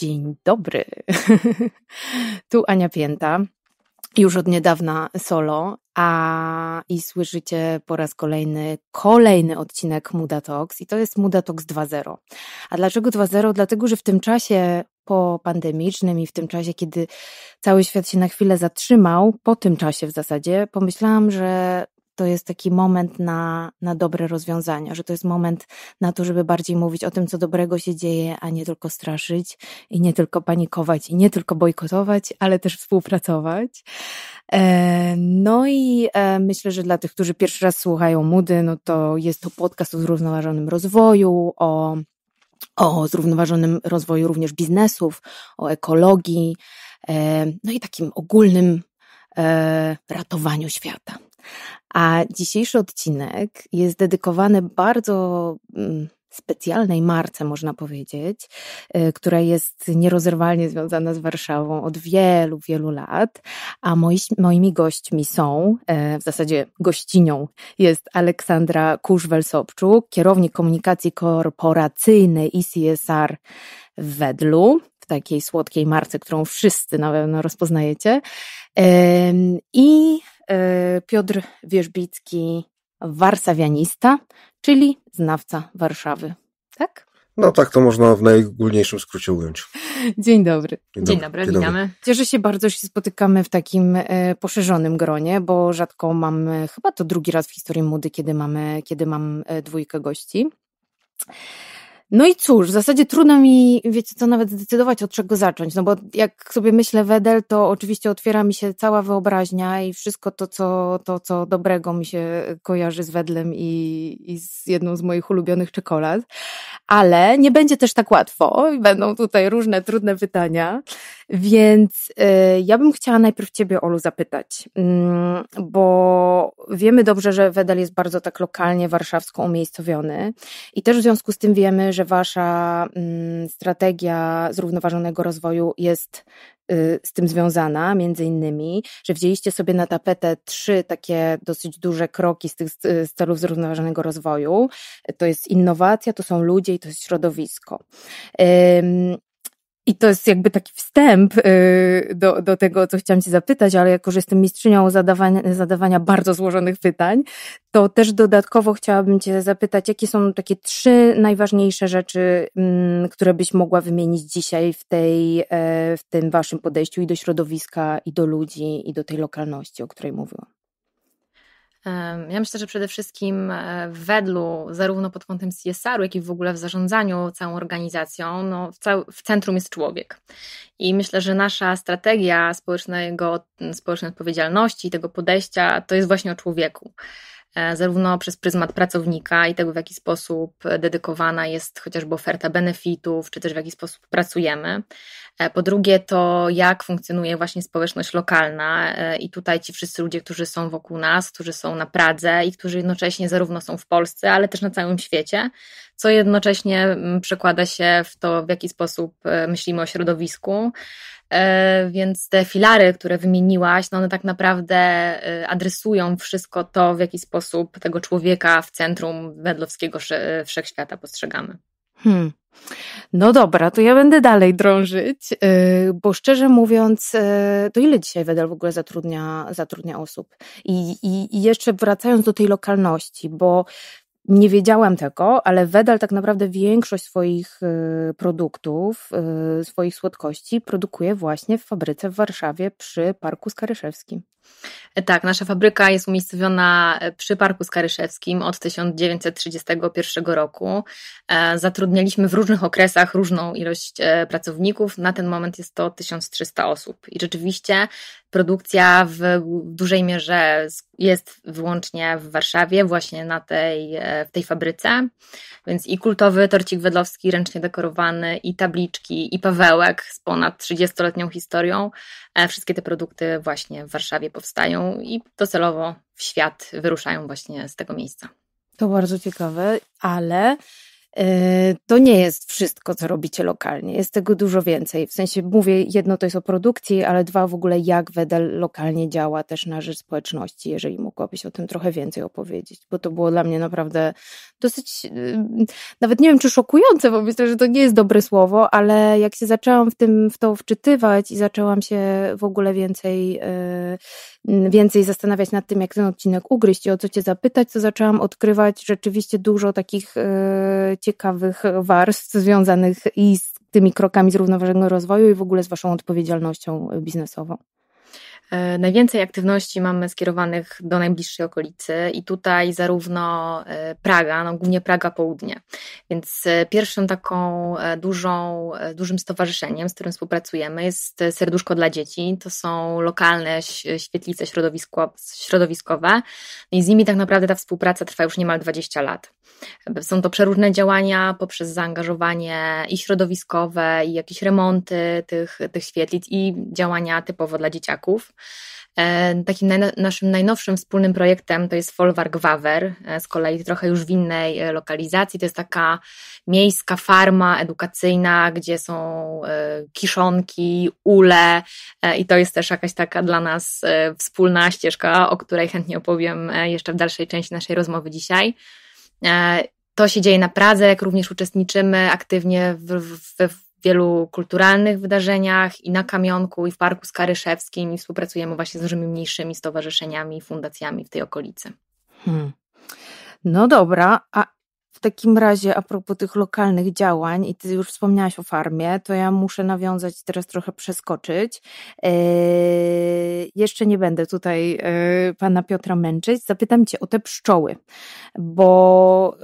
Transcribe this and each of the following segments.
Dzień dobry. tu Ania Pięta, już od niedawna solo, a i słyszycie po raz kolejny kolejny odcinek Muda Talks i to jest Muda Talks 2.0. A dlaczego 2.0? Dlatego, że w tym czasie popandemicznym i w tym czasie, kiedy cały świat się na chwilę zatrzymał, po tym czasie w zasadzie, pomyślałam, że to jest taki moment na, na dobre rozwiązania, że to jest moment na to, żeby bardziej mówić o tym, co dobrego się dzieje, a nie tylko straszyć i nie tylko panikować i nie tylko bojkotować, ale też współpracować. E, no i e, myślę, że dla tych, którzy pierwszy raz słuchają Mudy, no to jest to podcast o zrównoważonym rozwoju, o, o zrównoważonym rozwoju również biznesów, o ekologii, e, no i takim ogólnym ratowaniu świata. A dzisiejszy odcinek jest dedykowany bardzo mm, specjalnej marce, można powiedzieć, y, która jest nierozerwalnie związana z Warszawą od wielu, wielu lat. A moi, moimi gośćmi są, e, w zasadzie gościnią jest Aleksandra Kuszwel-Sobczuk, kierownik komunikacji korporacyjnej ICSR w Wedlu takiej słodkiej marce, którą wszyscy na pewno rozpoznajecie. I E, Piotr Wierzbicki, warsawianista, czyli znawca Warszawy, tak? No tak to można w najogólniejszym skrócie ująć. Dzień dobry. Dzień dobry, Dzień dobry witamy. Cieszę się bardzo, że się spotykamy w takim e, poszerzonym gronie, bo rzadko mam, e, chyba to drugi raz w historii młody, kiedy, mamy, kiedy mam dwójkę gości. No i cóż, w zasadzie trudno mi, wiecie co, nawet zdecydować od czego zacząć, no bo jak sobie myślę Wedel, to oczywiście otwiera mi się cała wyobraźnia i wszystko to, co, to, co dobrego mi się kojarzy z Wedlem i, i z jedną z moich ulubionych czekolad, ale nie będzie też tak łatwo i będą tutaj różne trudne pytania, więc y, ja bym chciała najpierw Ciebie, Olu, zapytać, y, bo wiemy dobrze, że Wedel jest bardzo tak lokalnie warszawsko umiejscowiony i też w związku z tym wiemy, że że Wasza mm, strategia zrównoważonego rozwoju jest y, z tym związana, między innymi, że wzięliście sobie na tapetę trzy takie dosyć duże kroki z tych z celów zrównoważonego rozwoju. To jest innowacja, to są ludzie i to jest środowisko. I to jest jakby taki wstęp y, do, do tego, co chciałam Cię zapytać, ale jako, że jestem mistrzynią zadawania, zadawania bardzo złożonych pytań, to też dodatkowo chciałabym Cię zapytać, jakie są takie trzy najważniejsze rzeczy, mm, które byś mogła wymienić dzisiaj w, tej, e, w tym Waszym podejściu i do środowiska, i do ludzi, i do tej lokalności, o której mówiłam? Ja myślę, że przede wszystkim e, w Wedlu, zarówno pod kątem CSR-u, jak i w ogóle w zarządzaniu całą organizacją, no w, cał, w centrum jest człowiek. I myślę, że nasza strategia społecznego, społecznej odpowiedzialności, tego podejścia, to jest właśnie o człowieku. E, zarówno przez pryzmat pracownika i tego, w jaki sposób dedykowana jest chociażby oferta benefitów, czy też w jaki sposób pracujemy. E, po drugie, to jak funkcjonuje właśnie społeczność lokalna e, i tutaj ci wszyscy ludzie, którzy są wokół nas, którzy są na Pradze i którzy jednocześnie zarówno są w Polsce, ale też na całym świecie, co jednocześnie mm, przekłada się w to, w jaki sposób e, myślimy o środowisku. E, więc te filary, które wymieniłaś, no one tak naprawdę e, adresują wszystko to, w jaki sposób tego człowieka w centrum wedlowskiego wszechświata postrzegamy. Hmm. No dobra, to ja będę dalej drążyć, bo szczerze mówiąc, to ile dzisiaj Wedel w ogóle zatrudnia, zatrudnia osób? I, i, I jeszcze wracając do tej lokalności, bo nie wiedziałam tego, ale Wedal tak naprawdę większość swoich y, produktów, y, swoich słodkości produkuje właśnie w fabryce w Warszawie przy Parku Skaryszewskim. E, tak, nasza fabryka jest umiejscowiona e, przy Parku Skaryszewskim od 1931 roku. E, zatrudnialiśmy w różnych okresach różną ilość pracowników. Na ten moment jest to 1300 osób. I rzeczywiście Produkcja w dużej mierze jest wyłącznie w Warszawie, właśnie na tej, e, w tej fabryce. Więc i kultowy torcik wedlowski ręcznie dekorowany, i tabliczki, i pawełek z ponad 30-letnią historią. E, wszystkie te produkty właśnie w Warszawie powstają i docelowo w świat wyruszają właśnie z tego miejsca. To bardzo ciekawe, ale E, to nie jest wszystko, co robicie lokalnie. Jest tego dużo więcej. W sensie mówię, jedno to jest o produkcji, ale dwa w ogóle, jak Wedel lokalnie działa też na rzecz społeczności, jeżeli mogłabyś o tym trochę więcej opowiedzieć, bo to było dla mnie naprawdę dosyć, y, nawet nie wiem, czy szokujące, bo myślę, że to nie jest dobre słowo, ale jak się zaczęłam w tym, w to wczytywać i zaczęłam się w ogóle więcej, y, więcej zastanawiać nad tym, jak ten odcinek ugryźć i o co cię zapytać, to zaczęłam odkrywać rzeczywiście dużo takich y, ciekawych warstw związanych i z tymi krokami zrównoważonego rozwoju i w ogóle z Waszą odpowiedzialnością biznesową? E, najwięcej aktywności mamy skierowanych do najbliższej okolicy i tutaj zarówno e, Praga, no głównie Praga Południe. Więc e, pierwszą taką dużą, dużym stowarzyszeniem, z którym współpracujemy jest Serduszko dla Dzieci. To są lokalne świetlice środowisko, środowiskowe i z nimi tak naprawdę ta współpraca trwa już niemal 20 lat. Są to przeróżne działania poprzez zaangażowanie i środowiskowe, i jakieś remonty tych, tych świetlic, i działania typowo dla dzieciaków. E, takim naj, naszym najnowszym wspólnym projektem to jest Folwark Wawer, e, z kolei trochę już w innej e, lokalizacji. To jest taka miejska farma edukacyjna, gdzie są kiszonki, ule i to jest też jakaś taka dla nas wspólna ścieżka, o której chętnie opowiem jeszcze w dalszej części naszej rozmowy dzisiaj. E, to się dzieje na Pradze, jak również uczestniczymy aktywnie w, wielu kulturalnych wydarzeniach i na Kamionku, i w Parku Skaryszewskim, i współpracujemy właśnie z różnymi mniejszymi stowarzyszeniami i fundacjami w tej okolicy. Hmm. No dobra, a w takim razie, a propos tych lokalnych działań, i ty już wspomniałaś o farmie, to ja muszę nawiązać teraz trochę przeskoczyć. Yy, jeszcze nie będę tutaj yy, pana Piotra męczyć. Zapytam cię o te pszczoły, bo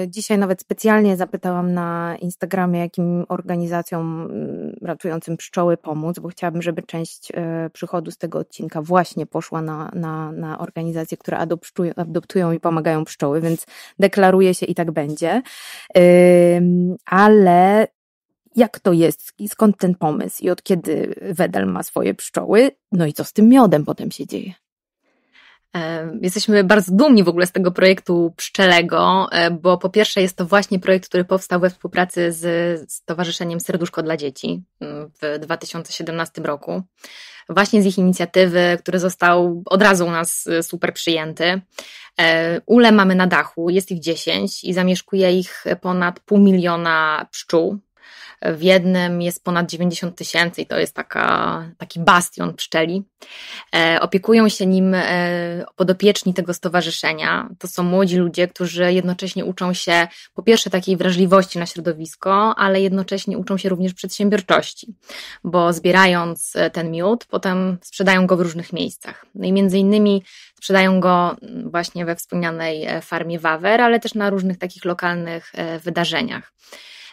yy, dzisiaj nawet specjalnie zapytałam na Instagramie, jakim organizacjom mm, ratującym pszczoły pomóc, bo chciałabym, żeby część przychodu z tego odcinka właśnie poszła na, na, na organizacje, które adoptują, adoptują i pomagają pszczoły, więc deklaruję się i tak tak będzie. Ale jak to jest i skąd ten pomysł i od kiedy Wedel ma swoje pszczoły, no i co z tym miodem potem się dzieje? E, jesteśmy bardzo dumni w ogóle z tego projektu pszczelego, e, bo po pierwsze jest to właśnie projekt, który powstał we współpracy z Stowarzyszeniem Serduszko dla Dzieci mm, w 2017 roku. Właśnie z ich inicjatywy, który został od razu u nas e, super przyjęty. Ule mamy na dachu, jest ich 10 i zamieszkuje ich ponad pół miliona pszczół w jednym jest ponad 90 tysięcy i to jest taka, taki bastion pszczeli. E, opiekują się nim e, podopieczni tego stowarzyszenia. To są młodzi ludzie, którzy jednocześnie uczą się po pierwsze takiej wrażliwości na środowisko, ale jednocześnie uczą się również przedsiębiorczości, bo zbierając e, ten miód, potem sprzedają go w różnych miejscach. No i między innymi sprzedają go mm, właśnie we wspomnianej farmie Wawer, ale też na różnych takich lokalnych wydarzeniach.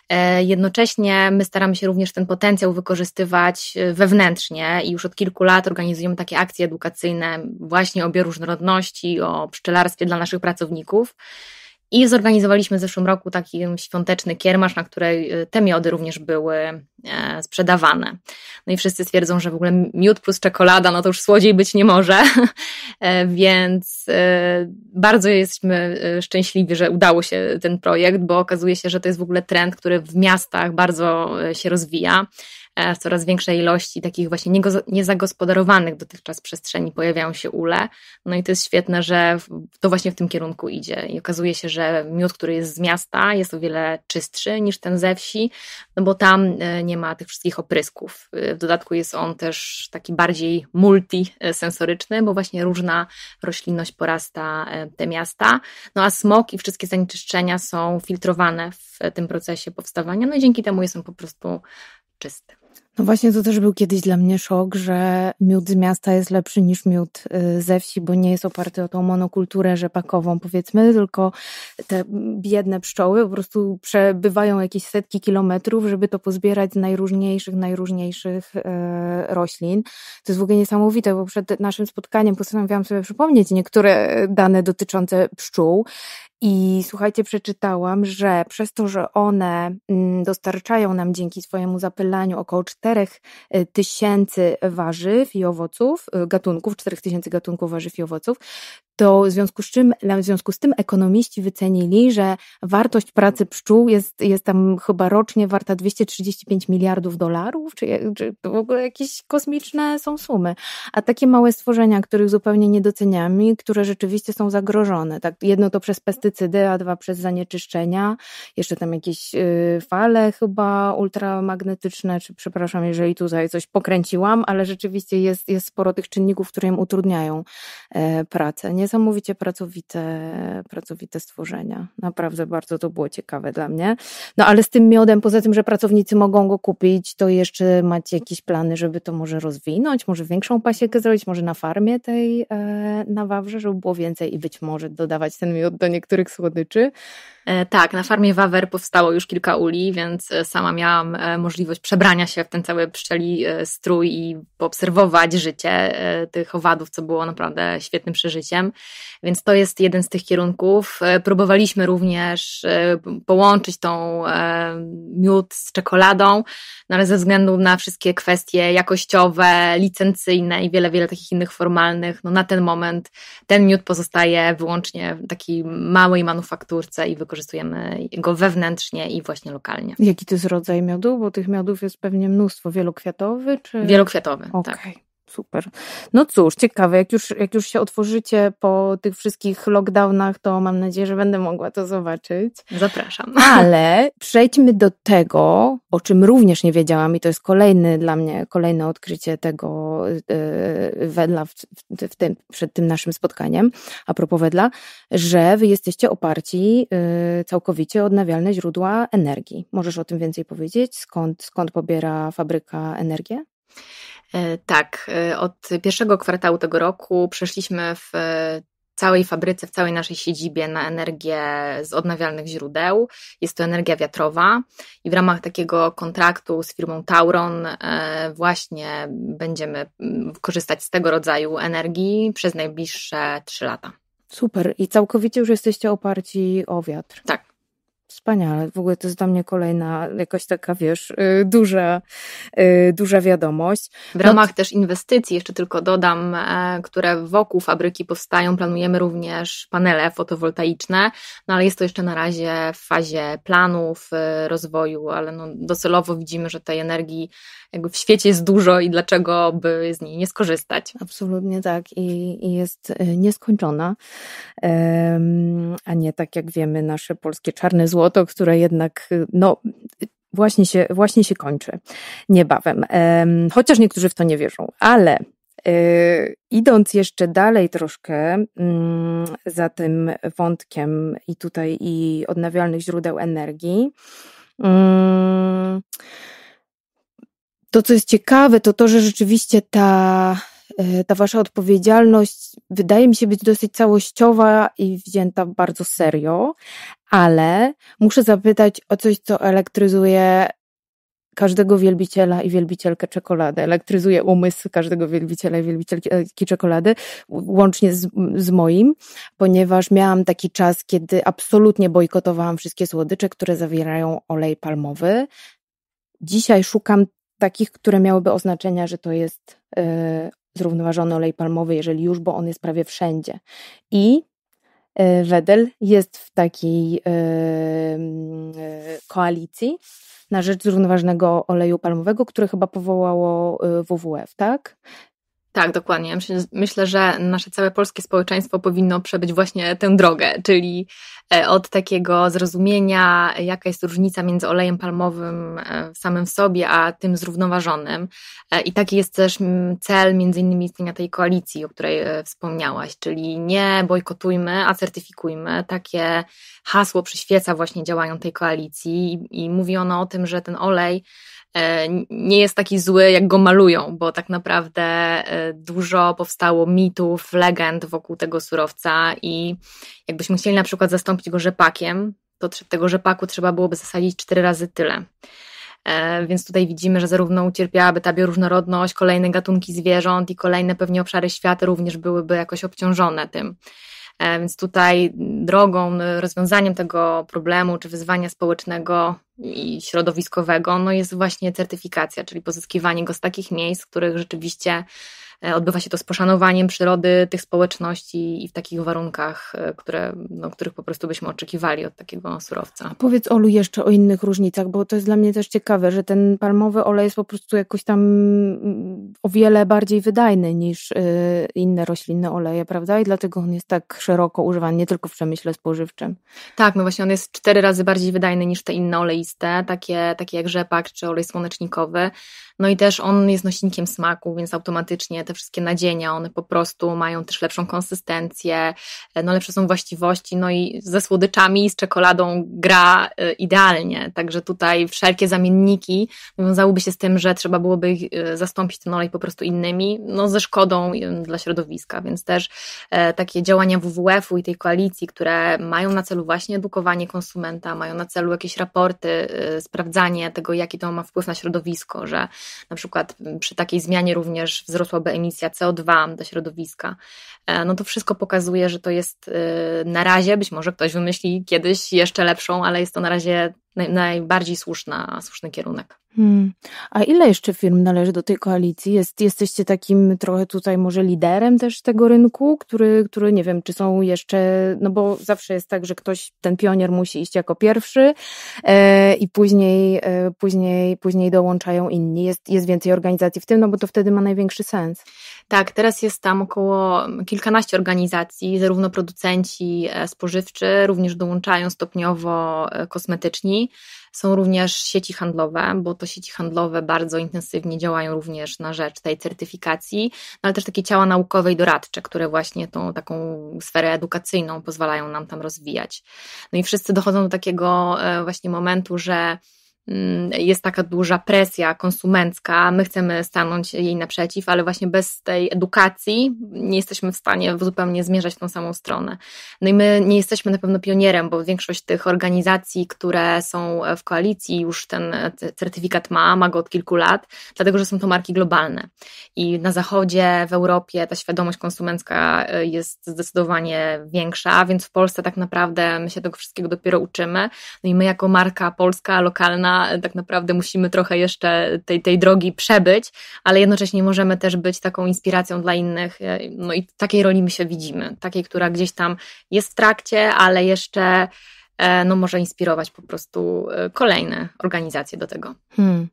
E, jednocześnie my staramy się również ten potencjał wykorzystywać e, wewnętrznie i już od kilku lat organizujemy takie akcje edukacyjne właśnie o bioróżnorodności, o pszczelarstwie dla naszych pracowników. I zorganizowaliśmy w zeszłym roku taki świąteczny kiermasz, na której y, te miody również były e, sprzedawane. No i wszyscy twierdzą, że w ogóle miód plus czekolada, no to już słodziej być nie może. E, więc e, bardzo jesteśmy szczęśliwi, że udało się ten projekt, bo okazuje się, że to jest w ogóle trend, który w miastach bardzo się rozwija. E, w coraz większej ilości takich właśnie niezagospodarowanych dotychczas przestrzeni pojawiają się ule. No i to jest świetne, że to właśnie w tym kierunku idzie i okazuje się, że miód, który jest z miasta jest o wiele czystszy niż ten ze wsi, no bo tam e, nie ma tych wszystkich oprysków. E, w dodatku jest on też taki bardziej multisensoryczny, bo właśnie różna roślinność porasta te miasta. No a smog i wszystkie zanieczyszczenia są filtrowane w tym procesie powstawania, no i dzięki temu jest on po prostu czysty. No właśnie to też był kiedyś dla mnie szok, że miód z miasta jest lepszy niż miód y, ze wsi, bo nie jest oparty o tą monokulturę rzepakową powiedzmy, tylko te biedne pszczoły po prostu przebywają jakieś setki kilometrów, żeby to pozbierać z najróżniejszych, najróżniejszych y, roślin. To jest w ogóle niesamowite, bo przed naszym spotkaniem postanowiłam sobie przypomnieć niektóre dane dotyczące pszczół i słuchajcie, przeczytałam, że przez to, że one mm, dostarczają nam dzięki swojemu zapylaniu około 4000 y, warzyw i owoców, y, gatunków, 4000 gatunków warzyw i owoców, to w związku z czym, w związku z tym ekonomiści wycenili, że wartość pracy pszczół jest, jest tam chyba rocznie warta 235 miliardów dolarów, czy, czy to w ogóle jakieś kosmiczne są sumy. A takie małe stworzenia, których zupełnie nie doceniamy, które rzeczywiście są zagrożone, tak jedno to przez pestycydy, a dwa przez zanieczyszczenia, jeszcze tam jakieś y, fale chyba ultramagnetyczne, czy przepraszam, jeżeli tutaj coś pokręciłam, ale rzeczywiście jest, jest sporo tych czynników, które im utrudniają e, pracę, nie? niesamowicie pracowite, pracowite stworzenia. Naprawdę bardzo to było ciekawe dla mnie. No ale z tym miodem, poza tym, że pracownicy mogą go kupić, to jeszcze macie jakieś plany, żeby to może rozwinąć, może większą pasiekę zrobić, może na farmie tej e, na Wawrze, żeby było więcej i być może dodawać ten miód do niektórych słodyczy. E, tak, na farmie Wawer powstało już kilka uli, więc e, sama miałam e, możliwość przebrania się w ten cały pszczeli strój i poobserwować życie tych owadów, co było naprawdę świetnym przeżyciem. Więc to jest jeden z tych kierunków. Próbowaliśmy również połączyć tą miód z czekoladą, no ale ze względu na wszystkie kwestie jakościowe, licencyjne i wiele, wiele takich innych formalnych, no na ten moment ten miód pozostaje wyłącznie w takiej małej manufakturce i wykorzystaniu wykorzystujemy go wewnętrznie i właśnie lokalnie. Jaki to jest rodzaj miodu? Bo tych miodów jest pewnie mnóstwo. Wielokwiatowy czy? Wielokwiatowy, okay. tak super. No cóż, ciekawe, jak już, jak już się otworzycie po tych wszystkich lockdownach, to mam nadzieję, że będę mogła to zobaczyć. Zapraszam. Ale przejdźmy do tego, o czym również nie wiedziałam i to jest kolejny dla mnie, kolejne odkrycie tego yy, wedla w, w tym, przed tym naszym spotkaniem, a propos wedla, że wy jesteście oparci yy, całkowicie odnawialne źródła energii. Możesz o tym więcej powiedzieć? Skąd, skąd pobiera fabryka energię? E, tak, e, od pierwszego kwartału tego roku przeszliśmy w e, całej fabryce, w całej naszej siedzibie na energię z odnawialnych źródeł. Jest to energia wiatrowa i w ramach takiego kontraktu z firmą Tauron właśnie będziemy mm, korzystać z tego rodzaju energii przez najbliższe trzy lata. Super. I całkowicie już jesteście oparci o wiatr. Tak. Wspaniale. W ogóle to jest dla mnie kolejna jakaś taka, wiesz, y, duża, y, duża wiadomość. W ramach no... też inwestycji, jeszcze tylko dodam, e, które wokół fabryki powstają, planujemy również panele fotowoltaiczne, no ale jest to jeszcze na razie w fazie planów, y, rozwoju, ale no docelowo widzimy, że tej energii jakby w świecie jest dużo i dlaczego by z niej nie skorzystać. Absolutnie tak i, i jest nieskończona, a nie tak jak wiemy nasze polskie czarne złoto złoto, które jednak y, no, właśnie, się, właśnie się kończy niebawem. Chociaż niektórzy w to nie wierzą, ale y, Idąc jeszcze dalej troszkę mm, za tym wątkiem i tutaj i odnawialnych źródeł energii, mm, to co jest ciekawe, to to, że rzeczywiście ta E, ta wasza odpowiedzialność wydaje mi się być dosyć całościowa i wzięta bardzo serio, ale muszę zapytać o coś, co elektryzuje każdego wielbiciela i wielbicielkę czekolady, elektryzuje umysł każdego wielbiciela i wielbicielki czekolady, łącznie z, z, moim, ponieważ miałam taki czas, kiedy absolutnie bojkotowałam wszystkie słodycze, które zawierają olej palmowy. Dzisiaj szukam takich, które miałyby oznaczenia, że to jest e, zrównoważony olej palmowy, jeżeli już, bo on jest prawie wszędzie. I e, Wedel jest w takiej e, e, koalicji na rzecz zrównoważonego oleju palmowego, które chyba powołało WWF, tak? Tak, dokładnie. Myślę, że nasze całe polskie społeczeństwo powinno przebyć właśnie tę drogę, czyli e, od takiego zrozumienia, jaka jest różnica między olejem palmowym e, samym w sobie, a tym zrównoważonym. E, I taki jest też cel między innymi istnienia tej koalicji, o której wspomniałaś, czyli nie bojkotujmy, a certyfikujmy. Takie hasło przyświeca właśnie działaniom tej koalicji i mówi ono o tym, że ten olej E, nie jest taki zły, jak go malują, bo tak naprawdę e, dużo powstało mitów, legend wokół tego surowca i jakbyśmy chcieli na przykład zastąpić go rzepakiem, to tego rzepaku trzeba byłoby zasadzić cztery razy tyle. E, więc tutaj widzimy, że zarówno ucierpiałaby ta bioróżnorodność, kolejne gatunki zwierząt i kolejne pewnie obszary świata również byłyby jakoś obciążone tym. Więc tutaj drogą, rozwiązaniem tego problemu czy wyzwania społecznego i środowiskowego no jest właśnie certyfikacja, czyli pozyskiwanie go z takich miejsc, w których rzeczywiście E, odbywa się to z poszanowaniem przyrody tych społeczności i w takich warunkach, e, które, no, których po prostu byśmy oczekiwali od takiego surowca. A powiedz Olu jeszcze o innych różnicach, bo to jest dla mnie też ciekawe, że ten palmowy olej jest po prostu jakoś tam mm, o wiele bardziej wydajny niż e, inne roślinne oleje, prawda? I dlatego on jest tak szeroko używany, nie tylko w przemyśle spożywczym. Tak, no właśnie on jest cztery razy bardziej wydajny niż te inne oleiste, takie, takie jak rzepak czy olej słonecznikowy. No i też on jest nośnikiem smaku, więc automatycznie te te wszystkie nadzienia, one po prostu mają też lepszą konsystencję, e, no lepsze są właściwości, no i ze słodyczami i z czekoladą gra e, idealnie, także tutaj wszelkie zamienniki wiązałyby się z tym, że trzeba byłoby e, zastąpić ten olej po prostu innymi, no ze szkodą dla środowiska, więc też takie działania WWF-u i tej koalicji, które mają na celu właśnie edukowanie konsumenta, mają na celu jakieś raporty, sprawdzanie tego, jaki to ma wpływ na środowisko, że na przykład przy takiej zmianie również wzrosłaby emisja CO2 do środowiska. E, no to wszystko pokazuje, że to jest e, na razie, być może ktoś wymyśli kiedyś jeszcze lepszą, ale jest to na razie naj, najbardziej słuszna, słuszny kierunek. Hmm. A ile jeszcze firm należy do tej koalicji? Jest, jesteście takim trochę tutaj może liderem też tego rynku, który, który nie wiem, czy są jeszcze, no bo zawsze jest tak, że ktoś, ten pionier musi iść jako pierwszy e, i później, e, później, później dołączają inni. Jest, jest więcej organizacji w tym, no bo to wtedy ma największy sens. Tak, teraz jest tam około kilkanaście organizacji, zarówno producenci e, spożywczy, również dołączają stopniowo e, kosmetyczni. Są również sieci handlowe, bo to sieci handlowe bardzo intensywnie działają również na rzecz tej certyfikacji, no ale też takie ciała naukowe i doradcze, które właśnie tą taką sferę edukacyjną pozwalają nam tam rozwijać. No i wszyscy dochodzą do takiego e, właśnie momentu, że Mm, jest taka duża presja konsumencka, my chcemy stanąć jej naprzeciw, ale właśnie bez tej edukacji nie jesteśmy w stanie zupełnie zmierzać w tą samą stronę. No i my nie jesteśmy na pewno pionierem, bo większość tych organizacji, które są w koalicji, już ten certyfikat ma, ma go od kilku lat, dlatego że są to marki globalne. I na zachodzie, w Europie ta świadomość konsumencka y, jest zdecydowanie większa, więc w Polsce tak naprawdę my się tego wszystkiego dopiero uczymy. No i my jako marka polska, lokalna, tak naprawdę musimy trochę jeszcze tej, tej drogi przebyć, ale jednocześnie możemy też być taką inspiracją dla innych. E, no i takiej roli my się widzimy, takiej, która gdzieś tam jest w trakcie, ale jeszcze e, no, może inspirować po prostu e, kolejne organizacje do tego. Hmm.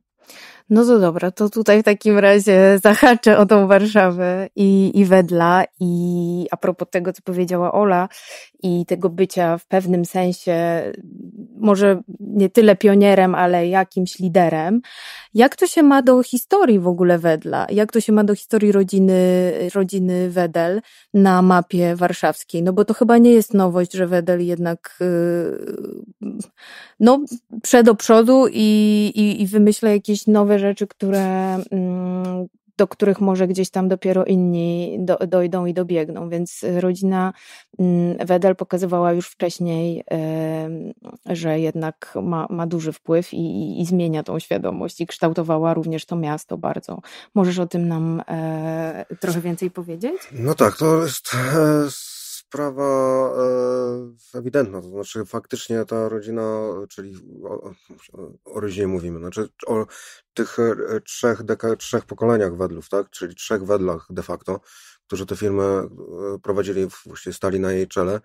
No to dobra, to tutaj w takim razie zahaczę o tą Warszawę i, i Wedla. I a propos tego, co powiedziała Ola, i tego bycia w pewnym sensie może nie tyle pionierem, ale jakimś liderem. Jak to się ma do historii w ogóle Wedla? Jak to się ma do historii rodziny, rodziny Wedel na mapie warszawskiej? No bo to chyba nie jest nowość, że Wedel jednak y, no, przed do przodu i, i, i wymyśla jakieś nowe rzeczy, które, mm, do których może gdzieś tam dopiero inni do, dojdą i dobiegną. Więc y, rodzina mm, Wedel pokazywała już wcześniej, że jednak ma, ma duży wpływ i, i, i, zmienia tą świadomość i kształtowała również to miasto bardzo. Możesz o tym nam e, trochę więcej powiedzieć? No tak, to jest e, sprawa e, ewidentna, to znaczy faktycznie ta rodzina, czyli o, o rodzinie mówimy, znaczy o tych e, trzech, deka, trzech pokoleniach wedlów, tak? czyli trzech wedlach de facto, którzy te firmy e, prowadzili, właściwie stali na jej czele,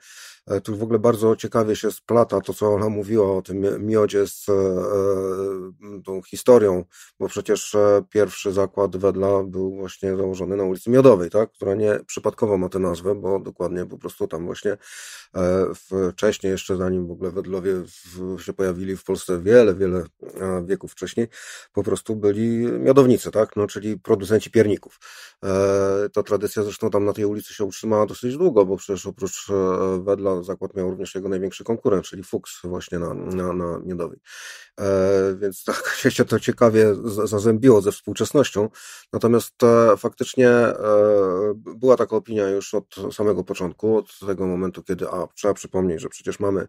E, tu w ogóle bardzo ciekawie się splata to, co ona mówiła o tym miodzie z e, e, tą historią, bo przecież pierwszy zakład Wedla był właśnie założony na ulicy Miodowej, tak? która nie przypadkowo ma tę nazwę, bo dokładnie po prostu tam właśnie wcześniej, jeszcze zanim w ogóle Wedlowie się pojawili w Polsce wiele, wiele wieków wcześniej, po prostu byli miodownicy, tak? no, czyli producenci pierników. Ta tradycja zresztą tam na tej ulicy się utrzymała dosyć długo, bo przecież oprócz Wedla zakład miał również jego największy konkurent, czyli Fuchs właśnie na, na, na Miodowej. E, więc tak się to ciekawie zazębiło ze współczesnością, natomiast e, faktycznie e, była taka opinia już od samego początku, od tego momentu, kiedy, a trzeba przypomnieć, że przecież mamy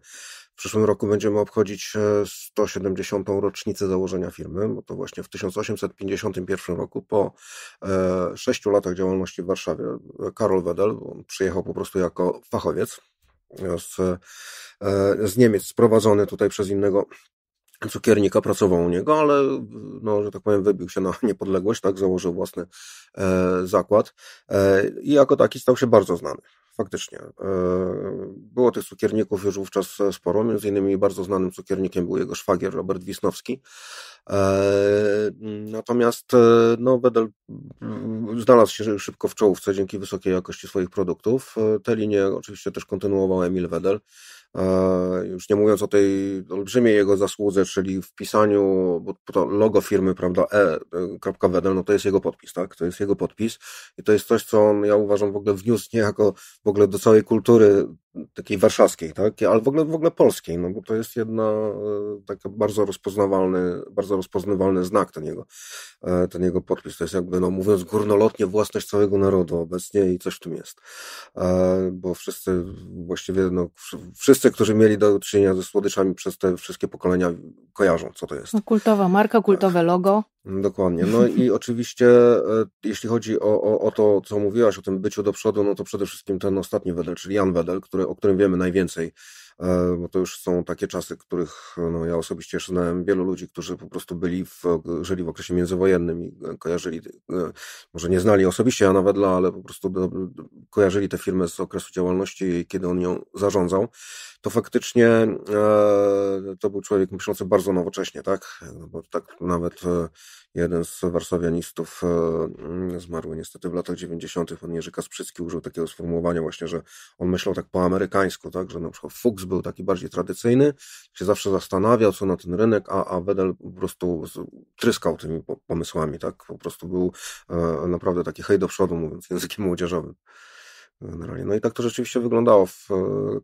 w przyszłym roku będziemy obchodzić 170. E, rocznicę założenia firmy, bo to właśnie w 1851 roku, po e, sześciu latach działalności w Warszawie, e, Karol Wedel przyjechał po prostu jako fachowiec, z, e, z Niemiec, sprowadzony tutaj przez innego cukiernika, pracował u niego, ale, no, że tak powiem, wybił się na niepodległość, tak, założył własny e, zakład e, i jako taki stał się bardzo znany faktycznie. E, było tych cukierników już wówczas e, sporo, między innymi bardzo znanym cukiernikiem był jego szwagier Robert Wisnowski. E, natomiast no, Wedel mm, znalazł się szybko w czołówce dzięki wysokiej jakości swoich produktów. Te linie oczywiście też kontynuował Emil Wedel. E, już nie mówiąc o tej olbrzymiej jego zasłudze, czyli w pisaniu, bo to logo firmy, prawda, e.wedel, e, no to jest jego podpis, tak? To jest jego podpis i to jest coś, co on, ja uważam, w ogóle wniósł niejako w ogóle do całej kultury takiej warszawskiej, tak? Ale w ogóle, w ogóle polskiej, no bo to jest jedna e, taka bardzo rozpoznawalny, bardzo rozpoznawalny znak ten jego, ten jego podpis. To jest jakby, no mówiąc górnolotnie, własność całego narodu obecnie i coś w tym jest. Bo wszyscy właściwie, no wszyscy wszyscy, którzy mieli do czynienia ze słodyczami przez te wszystkie pokolenia, kojarzą, co to jest. No, kultowa marka, kultowe tak. logo. Dokładnie. No i oczywiście, e, jeśli chodzi o, o, o, to, co mówiłaś, o tym byciu do przodu, no to przede wszystkim ten ostatni Wedel, czyli Jan Wedel, który, o którym wiemy najwięcej, e, bo to już są takie czasy, których no, ja osobiście znałem wielu ludzi, którzy po prostu byli w, żyli w okresie międzywojennym i e, kojarzyli, może nie znali osobiście Jana Wedla, ale po prostu kojarzyli tę firmę z okresu działalności, kiedy on ją zarządzał to faktycznie e, to był człowiek myślący bardzo nowocześnie, tak? Bo tak nawet e, jeden z warszawianistów e, mm, zmarły niestety w latach 90. pan Jerzy Kasprzycki użył takiego sformułowania właśnie, że on myślał tak po amerykańsku, tak? Że na przykład Fuchs był taki bardziej tradycyjny, się zawsze zastanawiał co na ten rynek, a, a Wedel po prostu tryskał tymi pomysłami, tak? Po prostu był e, naprawdę taki hej do przodu, mówiąc językiem młodzieżowym. Generalnie. No i tak to rzeczywiście wyglądało. E,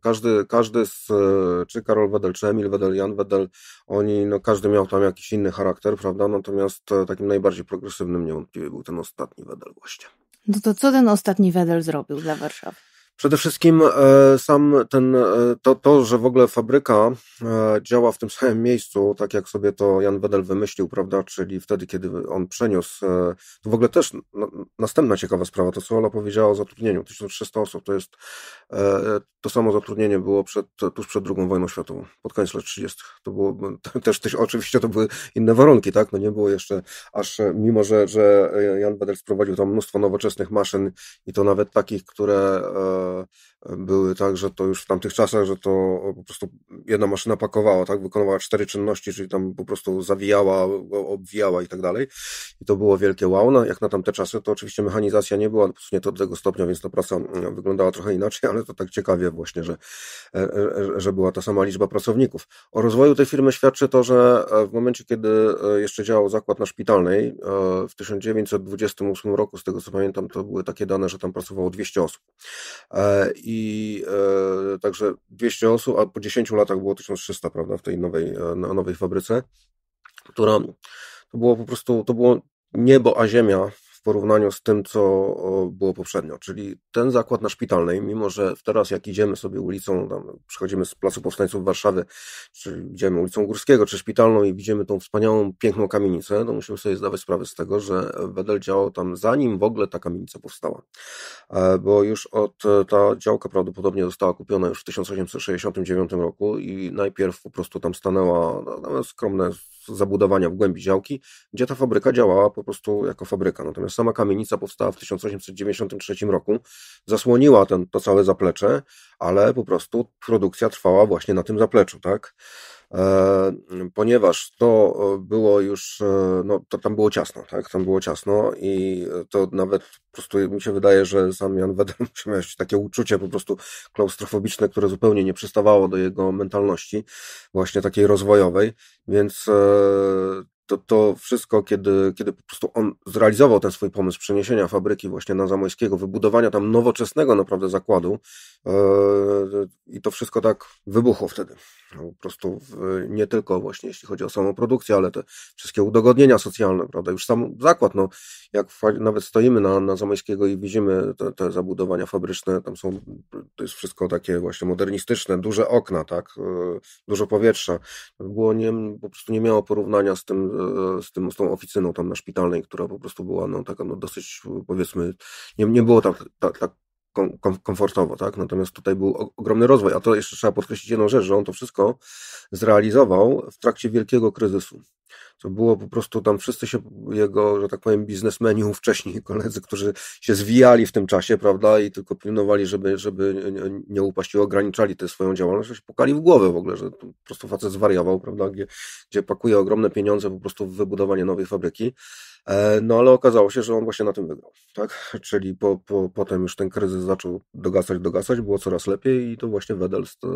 każdy, każdy z, e, czy Karol Wedel, czy Emil Wedel, Jan Wedel, oni, no każdy miał tam jakiś inny charakter, prawda? Natomiast e, takim najbardziej progresywnym niewątpliwie był ten ostatni Wedel właśnie. No to co ten ostatni Wedel zrobił dla Warszawy? Przede wszystkim e, sam ten, e, to, to, że w ogóle fabryka e, działa w tym samym miejscu, tak jak sobie to Jan Wedel wymyślił, prawda, czyli wtedy, kiedy on przeniósł, to w ogóle też następna ciekawa sprawa, to co Ola powiedziała o zatrudnieniu, 1300 osób, to jest to samo zatrudnienie było przed, tuż przed II wojną światową, pod koniec lat 30. To było też, też oczywiście to były inne warunki, tak, no nie było jeszcze, aż mimo, że, że Jan Wedel wprowadził tam mnóstwo nowoczesnych maszyn i to nawet takich, które euh, były tak, że to już w tamtych czasach, że to po prostu jedna maszyna pakowała, tak, wykonywała cztery czynności, czyli tam po prostu zawijała, obwijała i tak dalej. I to było wielkie wow. No, jak na tamte czasy, to oczywiście mechanizacja nie była po prostu nie do tego stopnia, więc ta praca mm, wyglądała trochę inaczej, ale to tak ciekawie właśnie, że, e, e, e, że była ta sama liczba pracowników. O rozwoju tej firmy świadczy to, że w momencie, kiedy jeszcze działał zakład na Szpitalnej w 1928 roku, z tego co pamiętam, to były takie dane, że tam pracowało 200 osób. I i e, także 200 osób, a po 10 latach było 1300, prawda, w tej nowej, e, nowej fabryce, która to było po prostu, to było niebo a ziemia porównaniu z tym, co było poprzednio. Czyli ten zakład na szpitalnej, mimo że teraz jak idziemy sobie ulicą, tam przychodzimy z Placu Powstańców Warszawy, czy idziemy ulicą Górskiego, czy szpitalną i widzimy tą wspaniałą, piękną kamienicę, to musimy sobie zdawać sprawę z tego, że Wedel działał tam zanim w ogóle ta kamienica powstała. E, bo już od e, ta działka prawdopodobnie została kupiona już w 1869 roku i najpierw po prostu tam stanęła no, skromne zabudowania w głębi działki, gdzie ta fabryka działała po prostu jako fabryka. Natomiast sama kamienica powstała w 1893 roku, zasłoniła ten, to całe zaplecze, ale po prostu produkcja trwała właśnie na tym zapleczu, tak? E, ponieważ to e, było już, e, no to tam było ciasno, tak, tam było ciasno i to nawet po prostu mi się wydaje, że sam Jan Weder musiał mieć takie uczucie po prostu klaustrofobiczne, które zupełnie nie przystawało do jego mentalności, właśnie takiej rozwojowej, więc to, to wszystko, kiedy, kiedy po prostu on zrealizował ten swój pomysł przeniesienia fabryki właśnie na Zamojskiego, wybudowania tam nowoczesnego naprawdę zakładu yy, i to wszystko tak wybuchło wtedy. No, po prostu w, nie tylko właśnie jeśli chodzi o samą produkcję, ale te wszystkie udogodnienia socjalne, prawda, już sam zakład, no jak nawet stoimy na, na Zamojskiego i widzimy te, te zabudowania fabryczne, tam są, to jest wszystko takie właśnie modernistyczne, duże okna, tak, yy, dużo powietrza, było nie, po prostu nie miało porównania z tym E, z, tym, z tą oficyną tam na szpitalnej, która po prostu była no, taka no, dosyć, powiedzmy, nie, nie było tak, tak, tak komfortowo, tak? Natomiast tutaj był ogromny rozwój, a to jeszcze trzeba podkreślić jedną rzecz, że on to wszystko zrealizował w trakcie wielkiego kryzysu. To było po prostu tam wszyscy się, jego, że tak powiem, biznesmeni ówcześni koledzy, którzy się zwijali w tym czasie, prawda, i tylko pilnowali, żeby, żeby nie upaść i ograniczali tę swoją działalność, że się pukali w głowę w ogóle, że po prostu facet zwariował, prawda, gdzie, gdzie pakuje ogromne pieniądze po prostu w wybudowanie nowej fabryki E, no ale okazało się, że on właśnie na tym wygrał. Tak? Czyli po, po, potem już ten kryzys zaczął dogasać, dogasać, było coraz lepiej i to właśnie Wedelst e,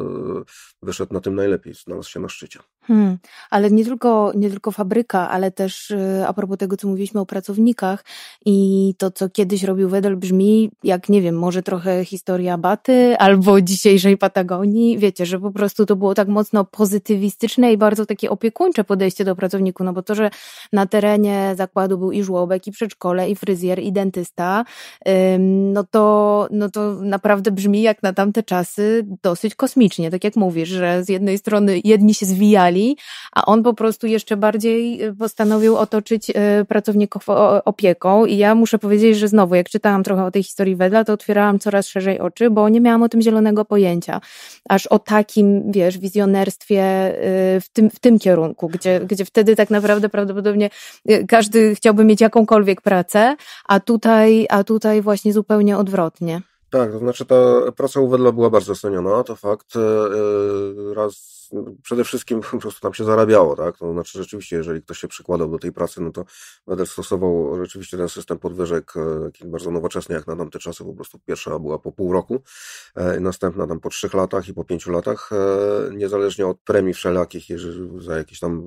wyszedł na tym najlepiej, znalazł się na szczycie. Hmm. Ale nie tylko, nie tylko fabryka, ale też e, a propos tego, co mówiliśmy o pracownikach i to, co kiedyś robił Wedel, brzmi jak, nie wiem, może trochę historia Baty albo dzisiejszej Patagonii. Wiecie, że po prostu to było tak mocno pozytywistyczne i bardzo takie opiekuńcze podejście do pracowników, no bo to, że na terenie zakładu był i żłobek, i przedszkole, i fryzjer, i dentysta, no to, no to naprawdę brzmi jak na tamte czasy dosyć kosmicznie, tak jak mówisz, że z jednej strony jedni się zwijali, a on po prostu jeszcze bardziej y, postanowił otoczyć y, pracowników opieką i ja muszę powiedzieć, że znowu, jak czytałam trochę o tej historii Wedla, to otwierałam coraz szerzej oczy, bo nie miałam o tym zielonego pojęcia. Aż o takim, wiesz, wizjonerstwie y, w tym, w tym kierunku, gdzie, gdzie wtedy tak naprawdę prawdopodobnie każdy chciał chciałby mieć jakąkolwiek pracę, a tutaj, a tutaj właśnie zupełnie odwrotnie. Tak, to znaczy ta praca u Wedla była bardzo ceniona, to fakt. E, e, raz przede wszystkim po prostu tam się zarabiało, tak? To znaczy rzeczywiście, jeżeli ktoś się przykładał do tej pracy, no to będę stosował rzeczywiście ten system podwyżek e, bardzo nowoczesny, jak na tamte czasy, po prostu pierwsza była po pół roku, e, następna tam po trzech latach i po pięciu latach, e, niezależnie od premii wszelakich, jeżeli za jakieś tam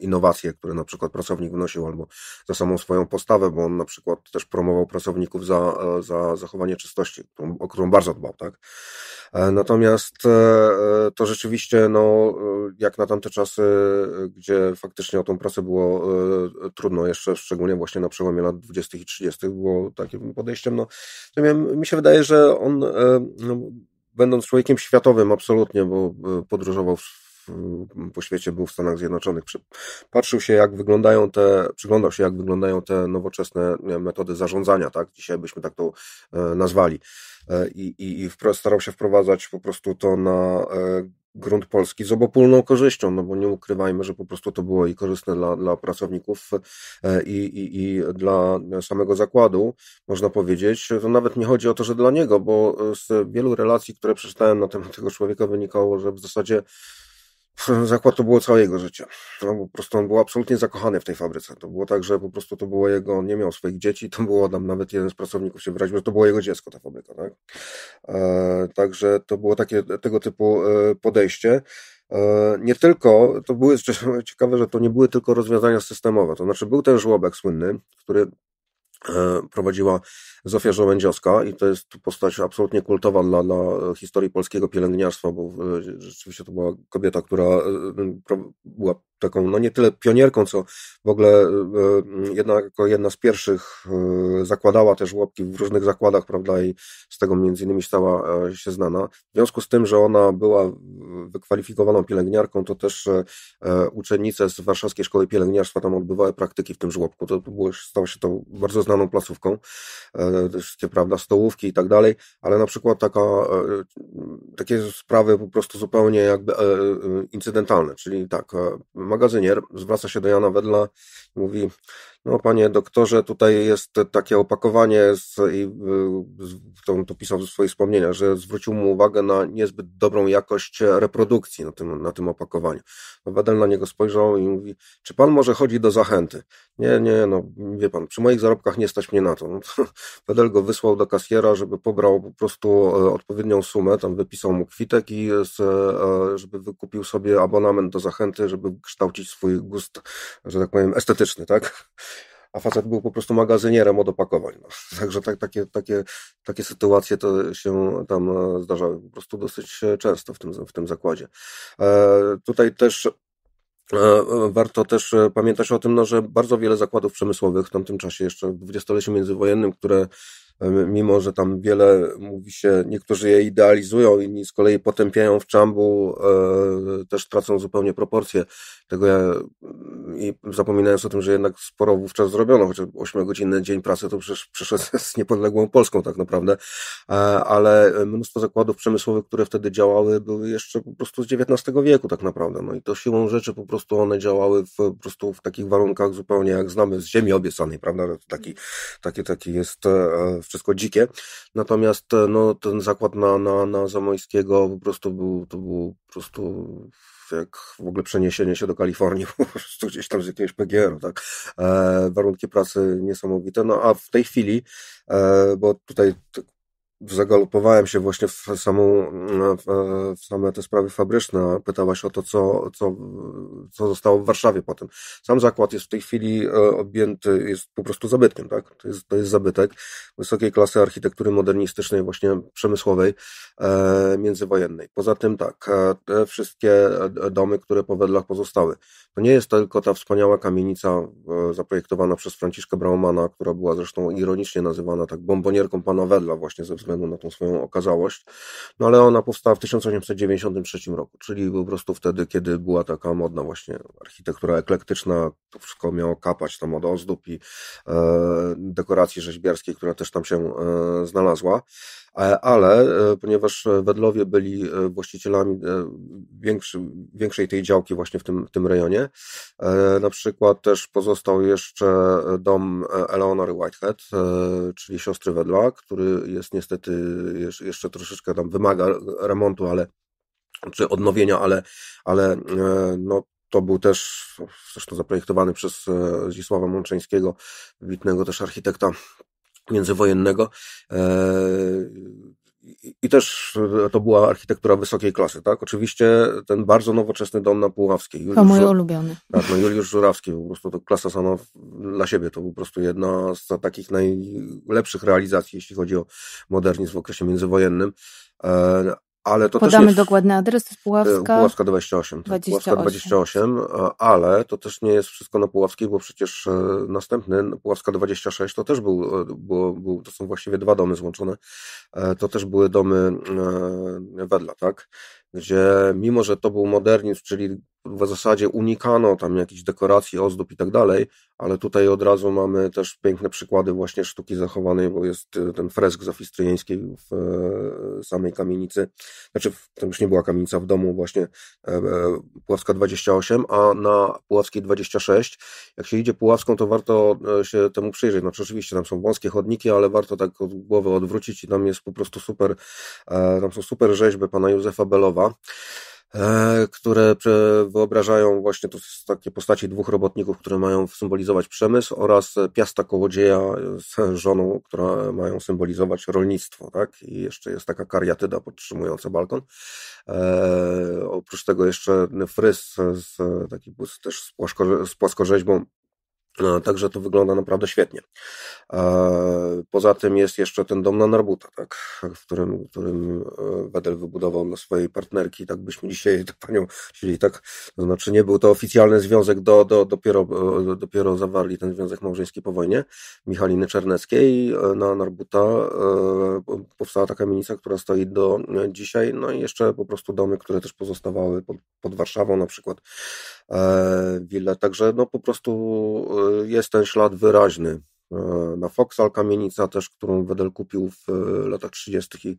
innowacje, które na przykład pracownik wnosił, albo za samą swoją postawę, bo on na przykład też promował pracowników za, za zachowanie czystości, o którą bardzo dbał, tak? Natomiast to rzeczywiście, no, E, jak na tamte czasy, e, gdzie faktycznie o tą pracę było e, trudno, jeszcze szczególnie właśnie na przełomie lat 20. i 30., było takim podejściem, no, to miałem, mi się wydaje, że on, no, będąc człowiekiem światowym absolutnie, bo podróżował po świecie, był w Stanach Zjednoczonych, patrzył się, jak wyglądają te, przyglądał się, jak wyglądają te nowoczesne metody zarządzania, tak? Dzisiaj byśmy tak to nazwali. I, i, i starał się wprowadzać po prostu to na grunt polski z obopólną korzyścią, no bo nie ukrywajmy, że po prostu to było i korzystne dla, dla pracowników e, i, i, i dla samego zakładu, można powiedzieć. To nawet nie chodzi o to, że dla niego, bo z wielu relacji, które przeczytałem na temat tego człowieka wynikało, że w zasadzie zakład to było całe jego życie. No, po prostu on był absolutnie zakochany w tej fabryce. To było tak, że po prostu to było jego, on nie miał swoich dzieci, to było tam nawet jeden z pracowników się wyraził, że to było jego dziecko, ta fabryka. Tak? E, także to było takie tego typu e, podejście. E, nie tylko, to były, ciekawe, że to nie były tylko rozwiązania systemowe, to znaczy był ten żłobek słynny, który E, prowadziła Zofia Żołędziowska i to jest postać absolutnie kultowa dla, dla historii polskiego pielęgniarstwa, bo rzeczywiście to była kobieta, która e, była taką, no nie tyle pionierką, co w ogóle e, jedna, jedna z pierwszych e, zakładała też żłobki w różnych zakładach, prawda, i z tego między innymi stała e, się znana. W związku z tym, że ona była wykwalifikowaną pielęgniarką, to też uczennice z Warszawskiej Szkoły Pielęgniarstwa tam odbywały praktyki w tym żłobku. To było, stało się to bardzo znaną placówką, wszystkie, prawda, stołówki i tak dalej, ale na przykład taka, takie sprawy po prostu zupełnie jakby incydentalne, czyli tak, magazynier zwraca się do Jana Wedla i mówi no, panie doktorze, tutaj jest takie opakowanie z, i to, to pisał w swoich wspomnienia, że zwrócił mu uwagę na niezbyt dobrą jakość reprodukcji na tym, na tym opakowaniu. No, Wedel na niego spojrzał i mówi, czy pan może chodzi do zachęty? Nie, nie, no wie pan, przy moich zarobkach nie stać mnie na to. No, to Wedel go wysłał do kasjera, żeby pobrał po prostu e, odpowiednią sumę, tam wypisał mu kwitek i z, e, żeby wykupił sobie abonament do zachęty, żeby kształcić swój gust, że tak powiem, estetyczny, tak? a facet był po prostu magazynierem od opakowań. No. Także tak, takie, takie, takie sytuacje to się tam e, zdarzały po prostu dosyć e, często w tym, w tym zakładzie. E, tutaj też Warto też pamiętać o tym, no, że bardzo wiele zakładów przemysłowych w tamtym czasie, jeszcze w dwudziestoleciu międzywojennym, które mimo że tam wiele mówi się, niektórzy je idealizują, inni z kolei potępiają w czambu, e, też tracą zupełnie proporcje tego ja, i zapominając o tym, że jednak sporo wówczas zrobiono, chociaż 8-godzinny dzień pracy to przecież przyszedł z niepodległą Polską tak naprawdę, e, ale mnóstwo zakładów przemysłowych, które wtedy działały, były jeszcze po prostu z XIX wieku tak naprawdę, no i to siłą rzeczy po prostu one działały w, po prostu w takich warunkach zupełnie jak znamy z ziemi obiecanej, prawda, taki, taki, taki jest e, wszystko dzikie. Natomiast e, no, ten zakład na, na, na Zamońskiego po prostu był, to był po prostu jak w ogóle przeniesienie się do Kalifornii, po prostu gdzieś tam z jakiegoś PGR-u, tak. E, warunki pracy niesamowite. No a w tej chwili, e, bo tutaj zagalopowałem się właśnie w, samą, no, w, same te sprawy fabryczne. Pytałaś o to, co, co, co zostało w Warszawie potem. Sam zakład jest w tej chwili e, objęty, jest po prostu zabytkiem, tak? To jest, to jest zabytek wysokiej klasy architektury modernistycznej, właśnie przemysłowej, e, międzywojennej. Poza tym tak, e, te wszystkie domy, które po wedlach pozostały, to nie jest tylko ta wspaniała kamienica e, zaprojektowana przez Franciszka Braumana, która była zresztą ironicznie nazywana tak bombonierką pana Wedla właśnie ze względu na tą swoją okazałość, no ale ona powstała w 1893 roku, czyli po prostu wtedy, kiedy była taka modna właśnie architektura eklektyczna, to wszystko miało kapać tam od ozdób i e, dekoracji rzeźbiarskiej, która też tam się e, znalazła. E, ale e, ponieważ e, Wedlowie byli właścicielami większy, większej tej działki właśnie w tym, w tym rejonie, na przykład też pozostał jeszcze dom Eleanor Whitehead, czyli siostry Wedla, który jest niestety jeszcze troszeczkę tam wymaga remontu, ale czy odnowienia, ale, ale no, to był też zresztą zaprojektowany przez Zdzisława Mączeńskiego, wybitnego też architekta międzywojennego. E, I też e, to była architektura wysokiej klasy, tak? Oczywiście ten bardzo nowoczesny dom na Puławskiej. Juliusz, to mój ulubiony. Tak, no Juliusz Żurawski, po prostu to klasa sama dla siebie, to po prostu jedna z takich najlepszych realizacji, jeśli chodzi o modernizm w okresie międzywojennym. E, ale to Podamy też jest, dokładny adres, to jest Puławska... E, Puławska 28, 28. Tak, Puławska 28, e, ale to też nie jest wszystko na Puławskiej, bo przecież e, następny, no, Puławska 26, to też był, było, był, to są właściwie dwa domy złączone, to też były domy Wedla, tak? gdzie mimo, że to był modernizm, czyli w zasadzie unikano tam jakichś dekoracji, ozdób i tak dalej, ale tutaj od razu mamy też piękne przykłady właśnie sztuki zachowanej, bo jest e, ten fresk Afistryjeńskiej w e, samej kamienicy, znaczy tam już nie była kamienica w domu właśnie e, Puławska 28, a na Puławskiej 26, jak się idzie Puławską, to warto się temu przyjrzeć, znaczy oczywiście tam są wąskie chodniki, ale warto tak głowę odwrócić i tam jest po prostu super, tam są super rzeźby pana Józefa Belowa, E, które wyobrażają właśnie to takie postaci dwóch robotników, które mają symbolizować przemysł oraz piasta kołodzieja z żoną, która mają symbolizować rolnictwo, tak? I jeszcze jest taka kariatyda podtrzymująca balkon. E, oprócz tego jeszcze fryz z, taki, też z, płaszko, z płaskorzeźbą E, także to wygląda naprawdę świetnie. E, poza tym jest jeszcze ten dom na Narbuta, tak, w którym, którym e, Wedel wybudował dla swojej partnerki. Tak byśmy dzisiaj tę tak panią chcieli, Tak, to znaczy nie był to oficjalny związek, do, do, dopiero, dopiero zawarli ten związek małżeński po wojnie Michaliny Czerneckiej. Na Narbuta powstała taka kamienica, która stoi do dzisiaj. No i jeszcze po prostu domy, które też pozostawały pod, pod Warszawą na przykład. E, willę. Także no po prostu e, jest ten ślad wyraźny e, na Foxal kamienica też, którą Wedel kupił w latach 30. i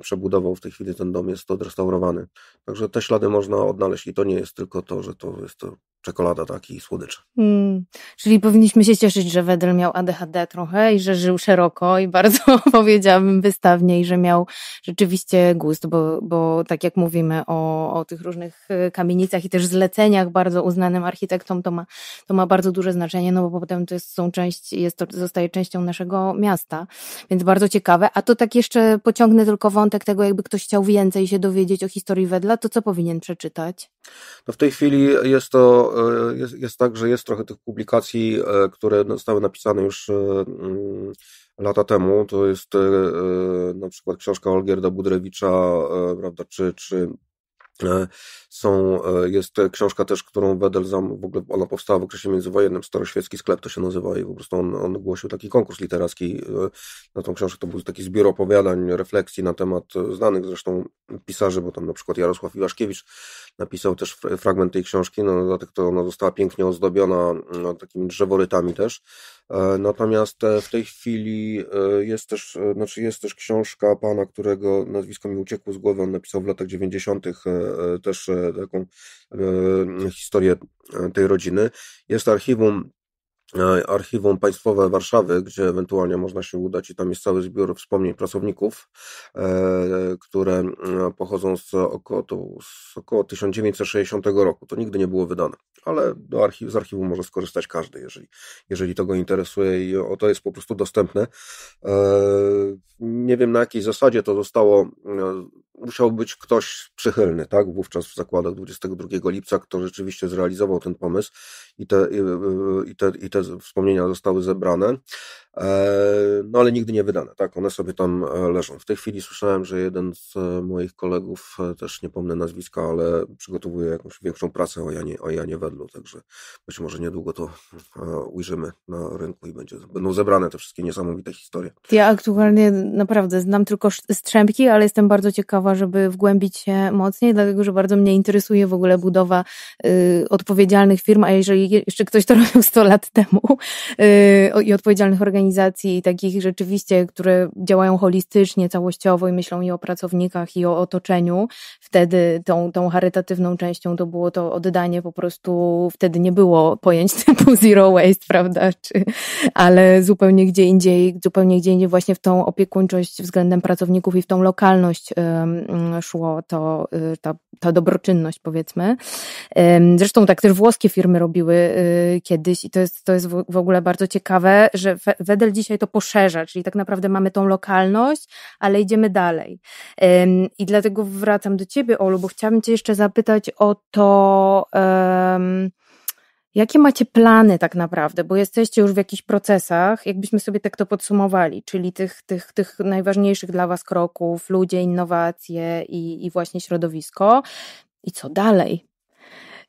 przebudował. W tej chwili ten dom jest odrestaurowany. Także te ślady można odnaleźć i to nie jest tylko to, że to jest to czekolada taki słodycz. Hmm. Czyli powinniśmy się cieszyć, że Wedel miał ADHD trochę i że żył szeroko i bardzo powiedziałabym wystawnie i że miał rzeczywiście gust, bo, bo tak jak mówimy o, o tych różnych y, kamienicach i też zleceniach bardzo uznanym architektom, to ma, to ma bardzo duże znaczenie, no bo potem to jest, są część, jest to, zostaje częścią naszego miasta, więc bardzo ciekawe. A to tak jeszcze pociągnę tylko wątek tego, jakby ktoś chciał więcej się dowiedzieć o historii Wedla, to co powinien przeczytać? No w tej chwili jest to E, jest, jest tak, że jest trochę tych publikacji, e, które no, zostały napisane już e, mm, lata temu. To jest na przykład książka Olgierda Budrewicza, prawda, czy, czy są, e, jest książka też, którą Wedel w ogóle ona powstała w okresie międzywojennym, Staroświecki Sklep to się nazywa i po prostu on, on ogłosił taki konkurs literacki e, na tą książkę. To był taki zbiór opowiadań, refleksji na temat e, znanych zresztą pisarzy, bo tam na przykład Jarosław Iwaszkiewicz napisał też fragment tej książki, no dodatek no, to ona została pięknie ozdobiona no, takimi drzeworytami też. Natomiast w tej chwili jest też, znaczy jest też książka pana, którego nazwisko mi uciekło z głowy, on napisał w latach 90. też taką e, historię e, tej rodziny. Jest to archiwum E, archiwum Państwowe Warszawy, gdzie ewentualnie można się udać i tam jest cały zbiór wspomnień pracowników, e, które e, pochodzą z około, z około 1960 roku. To nigdy nie było wydane, ale do archi z archiwum może skorzystać każdy, jeżeli, jeżeli to go interesuje i o to jest po prostu dostępne. Nie wiem na jakiej zasadzie to zostało musiał być ktoś przychylny, tak? Wówczas w zakładach 22 lipca, kto rzeczywiście zrealizował ten pomysł i te, i te, i te wspomnienia zostały zebrane, e, no ale nigdy nie wydane, tak? One sobie tam e, leżą. W tej chwili słyszałem, że jeden z e, moich kolegów, też nie pomnę nazwiska, ale przygotowuje jakąś większą pracę o Janie, o Janie Wedlu, także być może niedługo to ujrzymy na rynku i będzie, będą zebrane te wszystkie niesamowite historie. Ja aktualnie naprawdę znam tylko strzępki, ale jestem bardzo ciekawa, żeby wgłębić się mocniej, dlatego że bardzo mnie interesuje w ogóle budowa y, odpowiedzialnych firm, a jeżeli jeszcze ktoś to robił 100 lat temu, yy, i odpowiedzialnych organizacji takich rzeczywiście, które działają holistycznie, całościowo i myślą i o pracownikach i o otoczeniu, wtedy tą, tą charytatywną częścią to było to oddanie po prostu, wtedy nie było pojęć typu zero waste, prawda, Czy, ale zupełnie gdzie indziej, zupełnie gdzie indziej właśnie w tą opiekuńczość względem pracowników i w tą lokalność yy, szło to, yy, ta, ta dobroczynność powiedzmy. Zresztą tak też włoskie firmy robiły y, kiedyś i to jest, to jest jest w, ogóle bardzo ciekawe, że Wedel dzisiaj to poszerza, czyli tak naprawdę mamy tą lokalność, ale idziemy dalej. I dlatego wracam do Ciebie, Olu, bo chciałabym Cię jeszcze zapytać o to, jakie macie plany tak naprawdę, bo jesteście już w jakichś procesach, jakbyśmy sobie tak to podsumowali, czyli tych, tych, tych najważniejszych dla Was kroków, ludzie, innowacje i, i właśnie środowisko. I co dalej?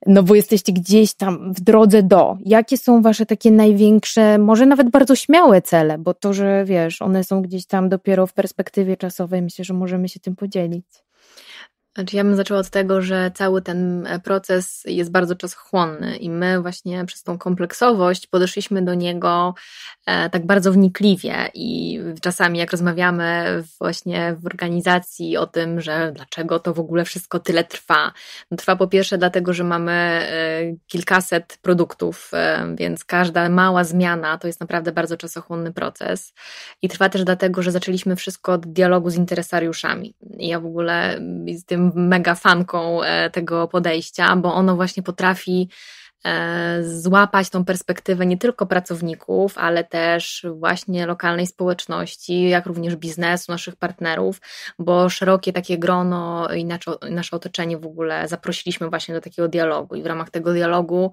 no bo jesteście gdzieś tam w drodze do. Jakie są wasze takie największe, może nawet bardzo śmiałe cele, bo to, że wiesz, one są gdzieś tam dopiero w perspektywie czasowej, myślę, że możemy się tym podzielić. Znaczy ja bym zaczęła od tego, że cały ten e, proces jest bardzo czasochłonny i my właśnie przez tą kompleksowość podeszliśmy do niego e, tak bardzo wnikliwie i czasami jak rozmawiamy właśnie w organizacji o tym, że dlaczego to w ogóle wszystko tyle trwa. No trwa po pierwsze dlatego, że mamy e, kilkaset produktów, więc każda mała zmiana to jest naprawdę bardzo czasochłonny proces i trwa też dlatego, że zaczęliśmy wszystko od dialogu z interesariuszami. ja w ogóle z tym mega fanką e, tego podejścia, bo ono właśnie potrafi e, złapać tą perspektywę nie tylko pracowników, ale też właśnie lokalnej społeczności, jak również biznesu, naszych partnerów, bo szerokie takie grono i nasze otoczenie w ogóle zaprosiliśmy właśnie do takiego dialogu i w ramach tego dialogu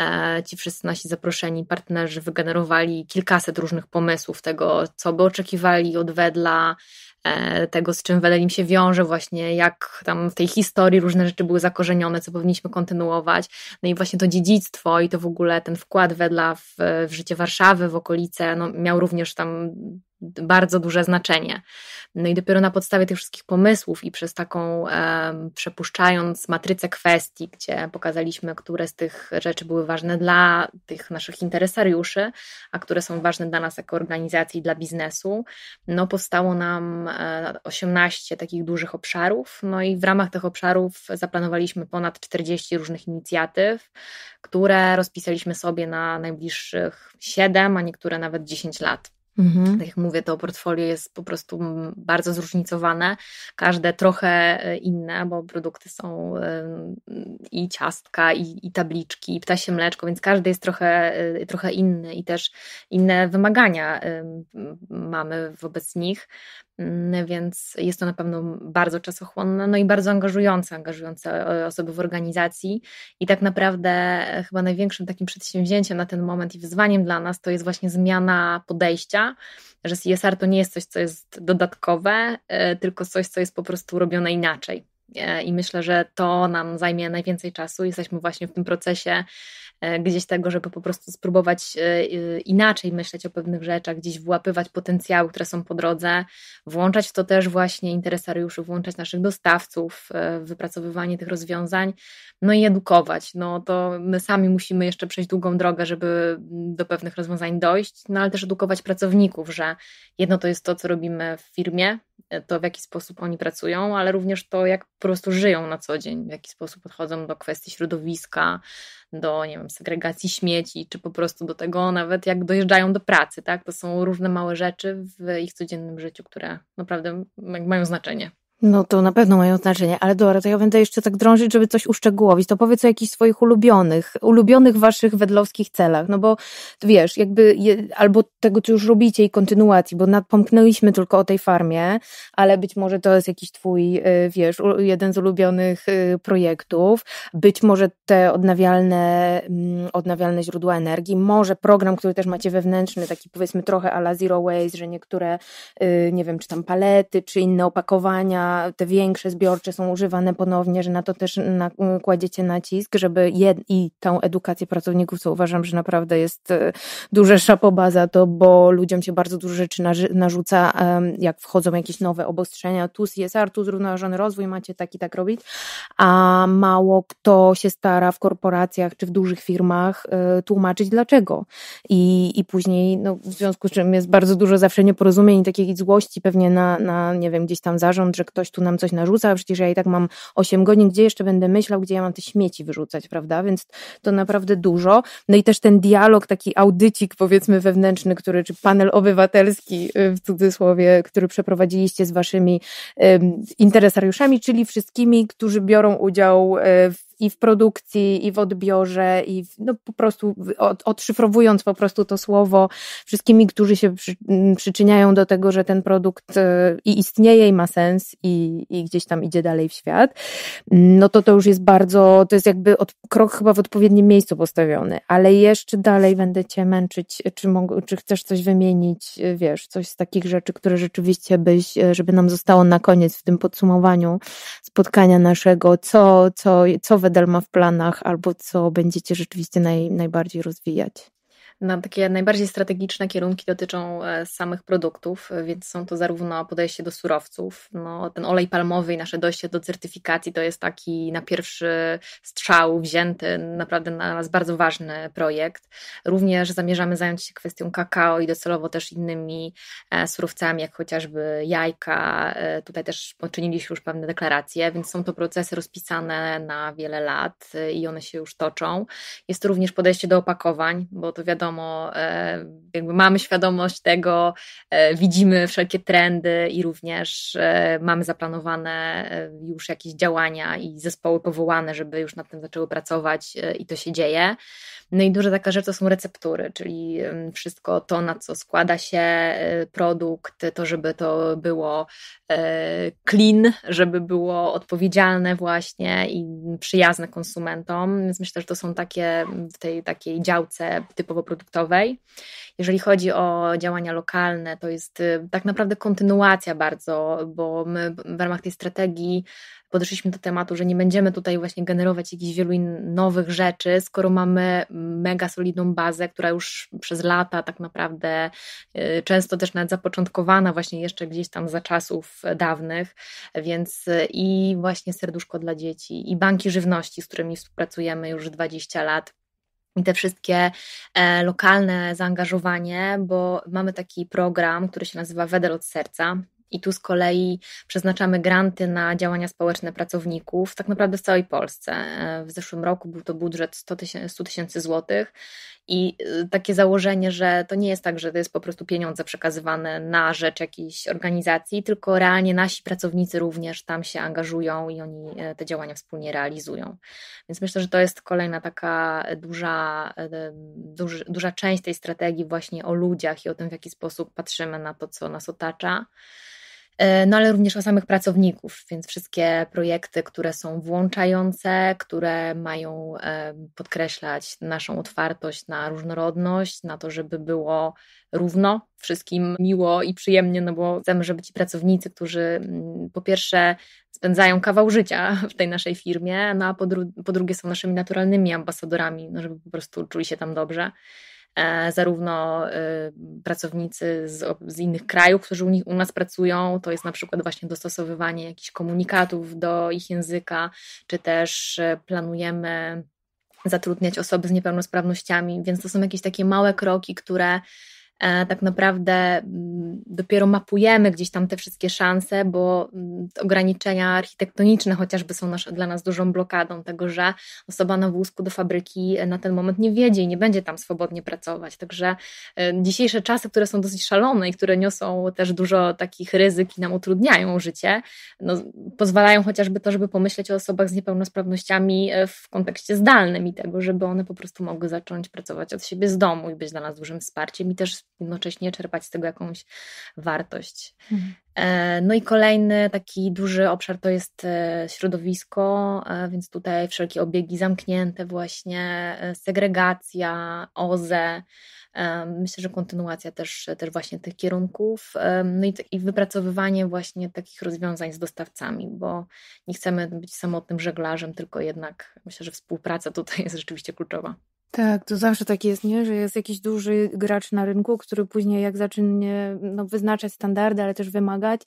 e, ci wszyscy nasi zaproszeni partnerzy wygenerowali kilkaset różnych pomysłów tego, co by oczekiwali od wedla, E, tego, z czym Welelim się wiąże, właśnie jak tam w tej historii różne rzeczy były zakorzenione, co powinniśmy kontynuować. No i właśnie to dziedzictwo i to w ogóle ten wkład Wedla w, w życie Warszawy, w okolice, no, miał również tam bardzo duże znaczenie. No i dopiero na podstawie tych wszystkich pomysłów i przez taką e, przepuszczając matrycę kwestii, gdzie pokazaliśmy, które z tych rzeczy były ważne dla tych naszych interesariuszy, a które są ważne dla nas jako organizacji, dla biznesu, no powstało nam 18 e, takich dużych obszarów, no i w ramach tych obszarów zaplanowaliśmy ponad 40 różnych inicjatyw, które rozpisaliśmy sobie na najbliższych 7, a niektóre nawet 10 lat. Mhm. Tak jak mówię, to portfolio jest po prostu bardzo zróżnicowane, każde trochę e, inne, bo produkty są i ciastka, i, i tabliczki, i ptasie mleczko, więc każdy jest trochę, e, trochę inny i też inne wymagania mamy wobec nich. Mm, więc jest to na pewno bardzo czasochłonne, no i bardzo angażujące, angażujące e, osoby w organizacji. I tak naprawdę e, chyba największym takim przedsięwzięciem na ten moment i wyzwaniem dla nas to jest właśnie zmiana podejścia, że CSR to nie jest coś, co jest dodatkowe, e, tylko coś, co jest po prostu robione inaczej i myślę, że to nam zajmie najwięcej czasu. Jesteśmy właśnie w tym procesie E, gdzieś tego, żeby po prostu spróbować e, inaczej myśleć o pewnych rzeczach, gdzieś wyłapywać potencjały, które są po drodze, włączać w to też właśnie interesariuszy, włączać naszych dostawców, e, wypracowywanie tych rozwiązań, no i edukować. No to my sami musimy jeszcze przejść długą drogę, żeby do pewnych rozwiązań dojść, no ale też edukować pracowników, że jedno to jest to, co robimy w firmie, E, to w jaki sposób oni pracują, ale również to, jak po prostu żyją na co dzień, w jaki sposób podchodzą do kwestii środowiska, do nie wiem, segregacji śmieci, czy po prostu do tego nawet jak dojeżdżają do pracy, tak? To są różne małe rzeczy w ich codziennym życiu, które naprawdę mają znaczenie. No to na pewno mają znaczenie, ale dobra, to ja będę jeszcze tak drążyć, żeby coś uszczegółowić. To powiedz o jakichś swoich ulubionych, ulubionych waszych wedlowskich celach, no bo wiesz, jakby je, albo tego, co już robicie i kontynuacji, bo napomknęliśmy tylko o tej farmie, ale być może to jest jakiś twój, y, wiesz, jeden z ulubionych y, projektów, być może te odnawialne, mm, odnawialne źródła energii, może program, który też macie wewnętrzny, taki powiedzmy trochę ala Zero Waste, że niektóre, y, nie wiem, czy tam palety, czy inne opakowania, te większe zbiorcze są używane ponownie, że na to też kładziecie nacisk, żeby jed, i tą edukację pracowników, co uważam, że naprawdę jest e, duże szapoba za to, bo ludziom się bardzo dużo rzeczy narzuca, jak wchodzą jakieś nowe obostrzenia, tu CSR, tu zrównoważony rozwój, macie tak i tak robić, a mało kto się stara w korporacjach czy w dużych firmach e, tłumaczyć dlaczego. I, i później, no, w związku z czym jest bardzo dużo zawsze nieporozumień i takiej złości pewnie na, na, nie wiem, gdzieś tam zarząd, że ktoś ktoś tu nam coś narzuca, przecież ja i tak mam 8 godzin, gdzie jeszcze będę myślał, gdzie ja mam te śmieci wyrzucać, prawda? Więc to naprawdę dużo. No i też ten dialog, taki audycik powiedzmy wewnętrzny, który, czy panel obywatelski y, w cudzysłowie, który przeprowadziliście z waszymi interesariuszami, czyli wszystkimi, którzy biorą udział y, w i w produkcji, i w odbiorze, i w, no po prostu od, odszyfrowując po prostu to słowo wszystkimi, którzy się przy, mm, przyczyniają do tego, że ten produkt e, i istnieje, i ma sens, i, i gdzieś tam idzie dalej w świat, mm, no to to już jest bardzo, to jest jakby od, krok chyba w odpowiednim miejscu postawiony, ale jeszcze dalej będę cię męczyć, czy, mog, czy chcesz coś wymienić, wiesz, coś z takich rzeczy, które rzeczywiście byś, e, żeby nam zostało na koniec w tym podsumowaniu spotkania naszego, co, co, co według ma w planach, albo co będziecie rzeczywiście naj, najbardziej rozwijać? Na takie najbardziej strategiczne kierunki dotyczą e, samych produktów, więc są to zarówno podejście do surowców, no, ten olej palmowy i nasze dojście do certyfikacji to jest taki na pierwszy strzał wzięty, naprawdę na nas bardzo ważny projekt. Również zamierzamy zająć się kwestią kakao i docelowo też innymi e, surowcami, jak chociażby jajka. E, tutaj też poczyniliśmy już pewne deklaracje, więc są to procesy rozpisane na wiele lat i one się już toczą. Jest to również podejście do opakowań, bo to wiadomo, wiadomo, e, jakby mamy świadomość tego, e, widzimy wszelkie trendy i również e, mamy zaplanowane już jakieś działania i zespoły powołane, żeby już nad tym zaczęły pracować i to się dzieje. No i duża taka rzecz to są receptury, czyli wszystko to, na co składa się produkt, to, żeby to było clean, żeby było odpowiedzialne właśnie i przyjazne konsumentom. Więc myślę, że to są takie w tej takiej działce typowo produktywnej produktowej. Jeżeli chodzi o działania lokalne, to jest y, tak naprawdę kontynuacja bardzo, bo my w ramach tej strategii podeszliśmy do tematu, że nie będziemy tutaj właśnie generować jakichś wielu nowych rzeczy, skoro mamy mega solidną bazę, która już przez lata tak naprawdę y, często też nawet zapoczątkowana właśnie jeszcze gdzieś tam za czasów dawnych, więc y, i właśnie serduszko dla dzieci, i banki żywności, z którymi współpracujemy już 20 lat, i te wszystkie e, lokalne zaangażowanie, bo mamy taki program, który się nazywa Wedel od serca. I tu z kolei przeznaczamy granty na działania społeczne pracowników, tak naprawdę w całej Polsce. W zeszłym roku był to budżet 100 tysięcy złotych i y, takie założenie, że to nie jest tak, że to jest po prostu pieniądze przekazywane na rzecz jakiejś organizacji, tylko realnie nasi pracownicy również tam się angażują i oni e, te działania wspólnie realizują. Więc myślę, że to jest kolejna taka duża, e, duży, duża część tej strategii właśnie o ludziach i o tym, w jaki sposób patrzymy na to, co nas otacza. E, no ale również o samych pracowników, więc wszystkie projekty, które są włączające, które mają e, podkreślać naszą otwartość na różnorodność, na to, żeby było równo, wszystkim miło i przyjemnie, no bo chcemy, żeby ci pracownicy, którzy mm, po pierwsze spędzają kawał życia w tej naszej firmie, no a po, dru po drugie są naszymi naturalnymi ambasadorami, no żeby po prostu czuli się tam dobrze. E, zarówno y, pracownicy z, z innych krajów, którzy u, nich, u nas pracują, to jest na przykład właśnie dostosowywanie jakichś komunikatów do ich języka, czy też e, planujemy zatrudniać osoby z niepełnosprawnościami, więc to są jakieś takie małe kroki, które E, tak naprawdę mm, dopiero mapujemy gdzieś tam te wszystkie szanse, bo mm, ograniczenia architektoniczne chociażby są nasz, dla nas dużą blokadą tego, że osoba na wózku do fabryki e, na ten moment nie wiedzie i nie będzie tam swobodnie pracować. Także e, dzisiejsze czasy, które są dosyć szalone i które niosą też dużo takich ryzyk i nam utrudniają życie, no, pozwalają chociażby to, żeby pomyśleć o osobach z niepełnosprawnościami w kontekście zdalnym i tego, żeby one po prostu mogły zacząć pracować od siebie z domu i być dla nas dużym wsparciem i też jednocześnie czerpać z tego jakąś wartość. Mhm. E, no i kolejny taki duży obszar to jest e, środowisko, e, więc tutaj wszelkie obiegi zamknięte, właśnie segregacja, OZE. Myślę, że kontynuacja też, też właśnie tych kierunków, no i, i wypracowywanie właśnie takich rozwiązań z dostawcami, bo nie chcemy być samotnym żeglarzem, tylko jednak myślę, że współpraca tutaj jest rzeczywiście kluczowa. Tak, to zawsze tak jest, nie? że jest jakiś duży gracz na rynku, który później jak zacznie no, wyznaczać standardy, ale też wymagać,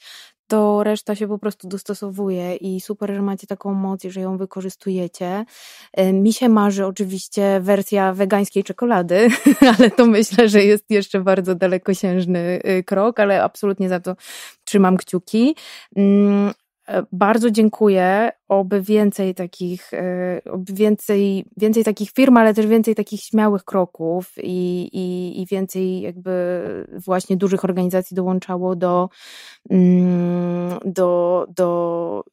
to reszta się po prostu dostosowuje i super, że macie taką moc że ją wykorzystujecie. E, mi się marzy oczywiście wersja wegańskiej czekolady, ale to myślę, że jest jeszcze bardzo dalekosiężny y, krok, ale absolutnie za to trzymam kciuki. Mm, E, bardzo dziękuję. Oby więcej takich, e, oby więcej, więcej takich firm, ale też więcej takich śmiałych kroków i, i, i więcej jakby właśnie dużych organizacji dołączało do, mm, do, do,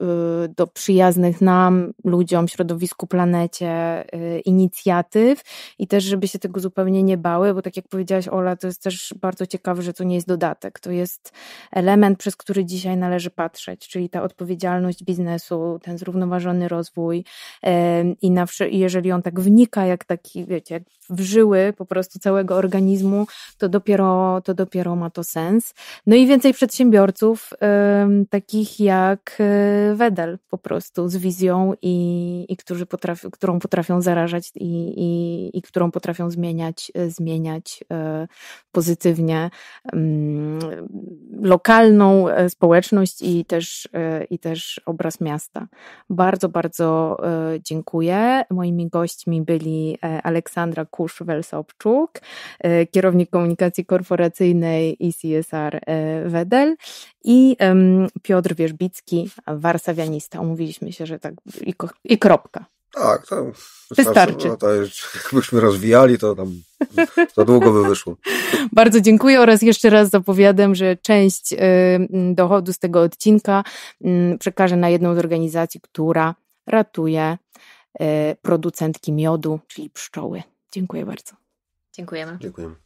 y, do przyjaznych nam, ludziom, środowisku, planecie y, inicjatyw i też, żeby się tego zupełnie nie bały, bo tak jak powiedziałaś, Ola, to jest też bardzo ciekawe, że to nie jest dodatek, to jest element, przez który dzisiaj należy patrzeć, czyli ta odpowiedzialność odpowiedzialność biznesu, ten zrównoważony rozwój i na, jeżeli on tak wnika jak taki, wiecie, jak w żyły po prostu całego organizmu, to dopiero, to dopiero ma to sens. No i więcej przedsiębiorców takich jak e, Wedel po prostu z wizją i, i którzy potrafi, którą potrafią zarażać i, i, i którą potrafią zmieniać, e, zmieniać e, pozytywnie lokalną społeczność i też, i też obraz miasta. Bardzo, bardzo e, dziękuję. Moimi gośćmi byli e, Aleksandra Kusz-Welsopczuk, e, kierownik komunikacji korporacyjnej ICSR Wedel i Piotr Wierzbicki, warszawianista. Umówiliśmy się, że tak i, i kropka. Tak, to wystarczy. wystarczy. No to jakbyśmy rozwijali, to tam za długo by wyszło. Bardzo dziękuję oraz jeszcze raz zapowiadam, że część y, dochodu z tego odcinka przekażę na jedną z organizacji, która ratuje y, producentki miodu, czyli pszczoły. Dziękuję bardzo. Dziękujemy. Dziękujemy.